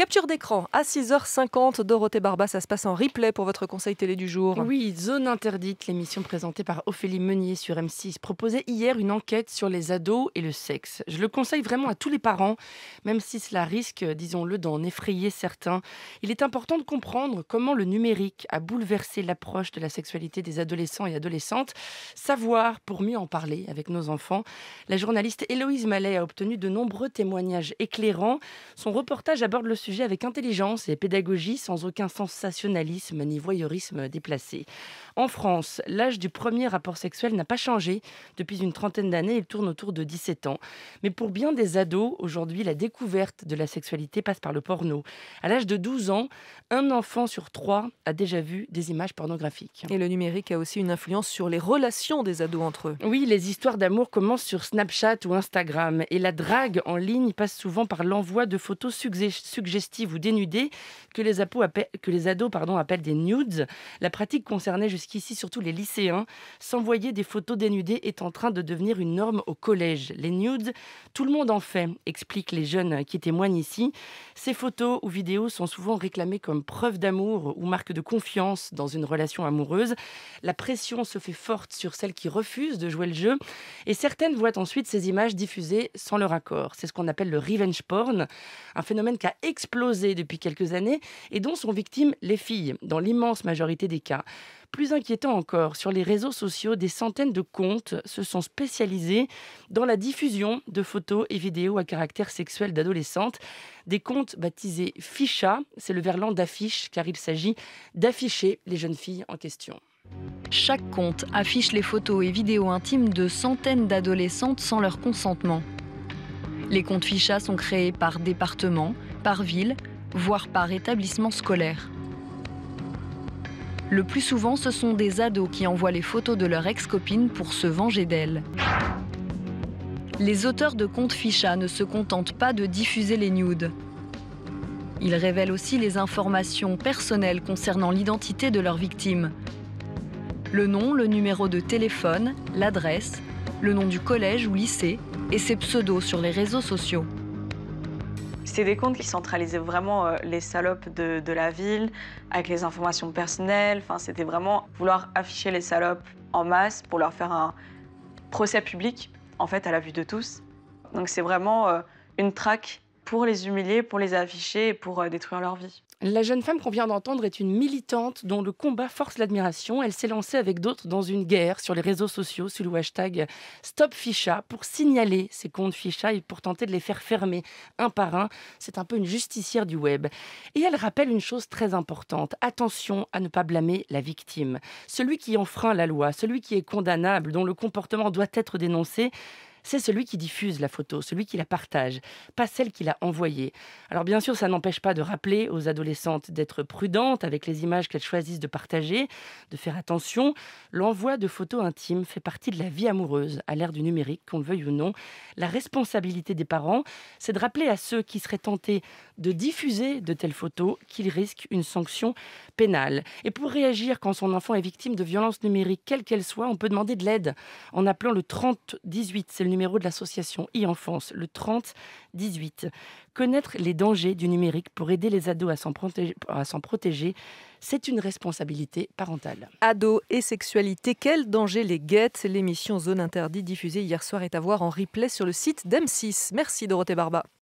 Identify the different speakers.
Speaker 1: Capture d'écran à 6h50. Dorothée Barba, ça se passe en replay pour votre conseil télé du jour. Oui, Zone Interdite, l'émission présentée par Ophélie Meunier sur M6, proposait hier une enquête sur les ados et le sexe. Je le conseille vraiment à tous les parents, même si cela risque, disons-le, d'en effrayer certains. Il est important de comprendre comment le numérique a bouleversé l'approche de la sexualité des adolescents et adolescentes, savoir pour mieux en parler avec nos enfants. La journaliste Héloïse Mallet a obtenu de nombreux témoignages éclairants. Son reportage aborde le sujet avec intelligence et pédagogie sans aucun sensationnalisme ni voyeurisme déplacé. En France, l'âge du premier rapport sexuel n'a pas changé. Depuis une trentaine d'années, il tourne autour de 17 ans. Mais pour bien des ados, aujourd'hui, la découverte de la sexualité passe par le porno. À l'âge de 12 ans, un enfant sur trois a déjà vu des images pornographiques. Et le numérique a aussi une influence sur les relations des ados entre eux. Oui, les histoires d'amour commencent sur Snapchat ou Instagram. Et la drague en ligne passe souvent par l'envoi de photos suggestives ou dénudés, que les, que les ados pardon, appellent des nudes. La pratique concernait jusqu'ici surtout les lycéens. S'envoyer des photos dénudées est en train de devenir une norme au collège. Les nudes, tout le monde en fait, expliquent les jeunes qui témoignent ici. Ces photos ou vidéos sont souvent réclamées comme preuve d'amour ou marque de confiance dans une relation amoureuse. La pression se fait forte sur celles qui refusent de jouer le jeu et certaines voient ensuite ces images diffusées sans leur accord. C'est ce qu'on appelle le revenge porn, un phénomène qui a explosé depuis quelques années et dont sont victimes les filles, dans l'immense majorité des cas. Plus inquiétant encore, sur les réseaux sociaux, des centaines de comptes se sont spécialisés dans la diffusion de photos et vidéos à caractère sexuel d'adolescentes. Des comptes baptisés Ficha, c'est le verlan d'affiche, car il s'agit d'afficher les jeunes filles en question.
Speaker 2: Chaque compte affiche les photos et vidéos intimes de centaines d'adolescentes sans leur consentement. Les comptes Ficha sont créés par département par ville, voire par établissement scolaire. Le plus souvent, ce sont des ados qui envoient les photos de leur ex-copine pour se venger d'elle. Les auteurs de comptes Ficha ne se contentent pas de diffuser les nudes. Ils révèlent aussi les informations personnelles concernant l'identité de leur victime. Le nom, le numéro de téléphone, l'adresse, le nom du collège ou lycée et ses pseudos sur les réseaux sociaux.
Speaker 3: C'était des comptes qui centralisaient vraiment euh, les salopes de, la ville, avec les informations personnelles. Enfin, c'était vraiment vouloir afficher les salopes en masse pour leur faire un procès public, en fait, à la vue de tous. Donc c'est vraiment euh, une traque pour les humilier, pour les afficher et pour euh, détruire leur vie.
Speaker 1: La jeune femme qu'on vient d'entendre est une militante dont le combat force l'admiration. Elle s'est lancée avec d'autres dans une guerre sur les réseaux sociaux sous le hashtag Stop pour signaler ces comptes Ficha et pour tenter de les faire fermer un par un. C'est un peu une justicière du web. Et elle rappelle une chose très importante. Attention à ne pas blâmer la victime. Celui qui enfreint la loi, celui qui est condamnable, dont le comportement doit être dénoncé, c'est celui qui diffuse la photo, celui qui la partage, pas celle qui l'a envoyée. Alors bien sûr, ça n'empêche pas de rappeler aux adolescentes d'être prudentes avec les images qu'elles choisissent de partager, de faire attention. L'envoi de photos intimes fait partie de la vie amoureuse à l'ère du numérique, qu'on le veuille ou non. La responsabilité des parents, c'est de rappeler à ceux qui seraient tentés de diffuser de telles photos qu'ils risquent une sanction pénale. Et pour réagir quand son enfant est victime de violences numériques, quelles qu'elles soient, on peut demander de l'aide en appelant le 3018 numéro de l'association e-enfance, le 30 18. Connaître les dangers du numérique pour aider les ados à s'en protéger, c'est une responsabilité parentale. Ados
Speaker 2: et sexualité, quels dangers les guettent L'émission Zone Interdite diffusée hier soir est à voir en replay sur le site d'M6. Merci Dorothée Barba.